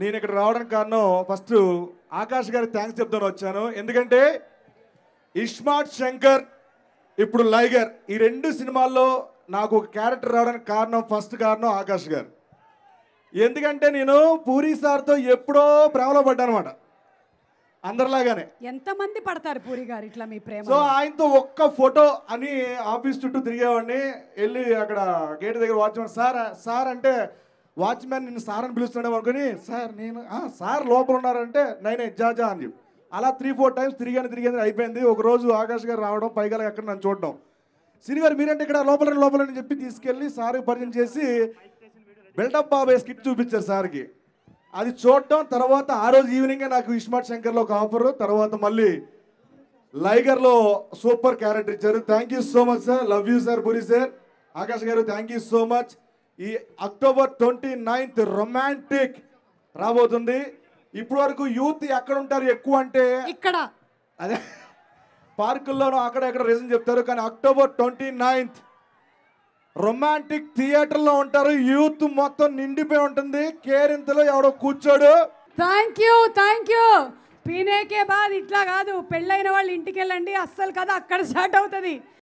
నేను ఇక్కడ రావడానికి కారణం ఫస్ట్ ఆకాష్ గారి థ్యాంక్స్ చెప్తాను వచ్చాను ఎందుకంటే ఇష్మాట్ శంకర్ ఇప్పుడు లైగర్ ఈ రెండు సినిమాల్లో నాకు ఒక క్యారెక్టర్ రావడానికి కారణం ఫస్ట్ కారణం ఆకాష్ గారు ఎందుకంటే నేను పూరి సార్తో ఎప్పుడో ప్రేమలో పడ్డాను అనమాట అందరిలాగానే ఎంతమంది పడతారు పూరి గారు ఇట్లా మీ ప్రేమ సో ఆయనతో ఒక్క ఫోటో అని ఆఫీస్ చుట్టూ తిరిగేవాడిని వెళ్ళి అక్కడ గేట్ దగ్గర వాచ్మన్ సార్ సార్ అంటే వాచ్మ్యాన్ నేను సార్ అని పిలుస్తున్నాడు అనుకుని సార్ నేను సార్ లోపల ఉన్నారంటే నైన్ జాజా అని చెప్పి అలా త్రీ ఫోర్ టైమ్స్ తిరిగాను తిరిగాను అయిపోయింది ఒక రోజు ఆకాష్ గారు రావడం పైగా అక్కడ నన్ను చూడడం సిని మీరంటే ఇక్కడ లోపల లోపల అని చెప్పి తీసుకెళ్ళి సార్ పరిచయం చేసి బిల్డప్ బాబాయ్ స్కిట్ చూపించారు సార్కి అది చూడటం తర్వాత ఆ రోజు ఈవినింగే నాకు ఇస్మార్ట్ శంకర్లో ఒక ఆఫర్ తర్వాత మళ్ళీ లైగర్లో సూపర్ క్యారెక్టర్ ఇచ్చారు thank you so much sir love you sir Puri sir Akash garu thank you so much ఈ అక్టోబర్ ట్వంటీ నైన్త్ రొమాంటిక్ రాబోతుంది ఇప్పటి వరకు యూత్ ఎక్కడ ఉంటారు ఎక్కువ అంటే ఇక్కడ అదే పార్కుల్లోనూ అక్కడ ఎక్కడ రీజన్ చెప్తారు కానీ అక్టోబర్ ట్వంటీ నైన్త్ రొమాంటిక్ థియేటర్లో ఉంటారు యూత్ మొత్తం నిండిపోయి ఉంటుంది కేరింతలో ఎవడో కూర్చోడు థ్యాంక్ యూ థ్యాంక్ యూ పీనేకే బాధ ఇట్లా కాదు పెళ్ళైన వాళ్ళు ఇంటికి వెళ్ళండి అస్సలు కదా అక్కడ స్టార్ట్ అవుతుంది